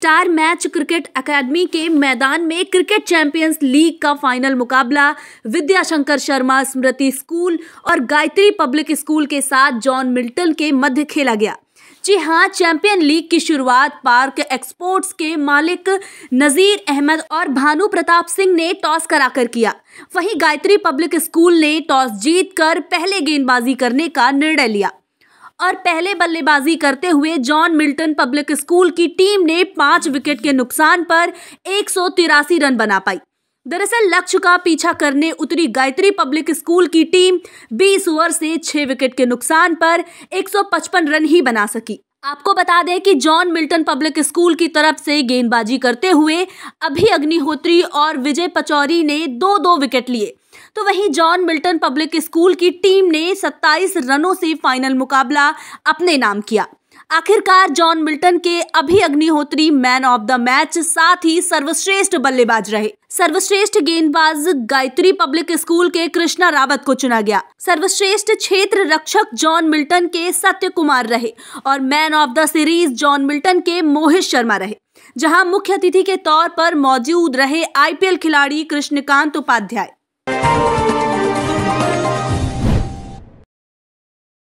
star match cricket academy के मैदान में क्रिकेट चैंपियंस लीग का फाइनल मुकाबला विद्याशंकर शर्मा स्मृति स्कूल और गायत्री पब्लिक स्कूल के साथ जॉन मिल्टन के मध्य खेला गया जी हाँ चैंपियन लीग की शुरुआत पार्क एक्सपोर्ट्स के मालिक नज़ीर अहमद और भानु प्रताप सिंह ने टॉस कराकर किया वहीं गायत्री पब्लिक स्कूल ने टॉस जीतकर पहले गेंदबाजी करने का निर्णय लिया और पहले बल्लेबाजी करते हुए जॉन मिल्टन पब्लिक स्कूल की टीम ने पांच विकेट के नुकसान पर एक रन बना पाई दरअसल लक्ष्य का पीछा करने उतरी गायत्री पब्लिक स्कूल की टीम 20 ओवर से 6 विकेट के नुकसान पर 155 रन ही बना सकी आपको बता दें कि जॉन मिल्टन पब्लिक स्कूल की तरफ से गेंदबाजी करते हुए अभी अग्निहोत्री और विजय पचौरी ने दो दो विकेट लिए तो वहीं जॉन मिल्टन पब्लिक स्कूल की टीम ने 27 रनों से फाइनल मुकाबला अपने नाम किया आखिरकार जॉन मिल्टन के Abhi Agnihotri man of the match साथ ही सर्वश्रेष्ठ बल्लेबाज रहे सर्वश्रेष्ठ गेंदबाज गायत्री पब्लिक स्कूल के कृष्णा रावत को चुना गया सर्वश्रेष्ठ क्षेत्र रक्षक जॉन मिल्टन के सत्य कुमार रहे और man of the series John Milton के मोहित शर्मा रहे जहां मुख्य अतिथि के तौर पर मौजूद रहे आईपीएल खिलाड़ी कृष्णकांत उपाध्याय